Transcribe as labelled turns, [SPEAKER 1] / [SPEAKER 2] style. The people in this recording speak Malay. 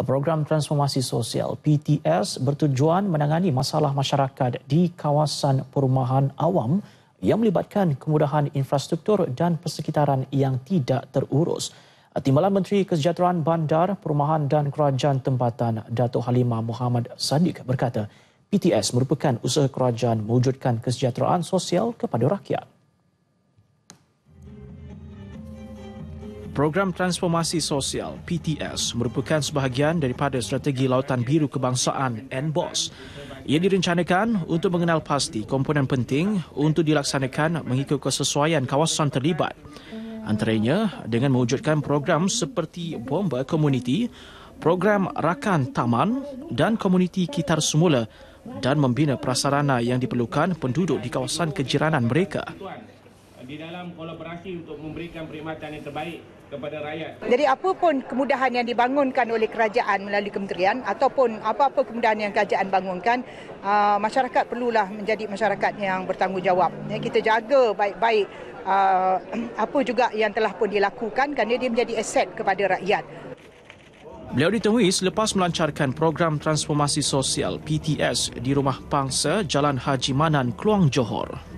[SPEAKER 1] Program Transformasi Sosial PTS bertujuan menangani masalah masyarakat di kawasan perumahan awam yang melibatkan kemudahan infrastruktur dan persekitaran yang tidak terurus. Timbalan Menteri Kesejahteraan Bandar, Perumahan dan Kerajaan Tempatan Datuk Halimah Muhammad Sadiq berkata, PTS merupakan usaha kerajaan mewujudkan kesejahteraan sosial kepada rakyat. Program Transformasi Sosial PTS merupakan sebahagian daripada strategi Lautan Biru Kebangsaan NBOS. Ia direncanakan untuk mengenal pasti komponen penting untuk dilaksanakan mengikut kesesuaian kawasan terlibat. Antaranya dengan mewujudkan program seperti Bomba Community, program Rakan Taman dan Komuniti Kitar Semula dan membina prasarana yang diperlukan penduduk di kawasan kejiranan mereka
[SPEAKER 2] di dalam kolaborasi untuk memberikan perkhidmatan yang terbaik kepada rakyat. Jadi apa
[SPEAKER 3] pun kemudahan yang dibangunkan oleh kerajaan melalui kementerian ataupun apa-apa kemudahan yang kerajaan bangunkan, ah, masyarakat perlulah menjadi masyarakat yang bertanggungjawab. Ya, kita jaga baik-baik ah, apa juga yang telah pun dilakukan kerana dia menjadi aset kepada rakyat.
[SPEAKER 1] Beliau ditemui selepas melancarkan program transformasi sosial PTS di rumah pangsa Jalan Haji Manan, Kluang, Johor.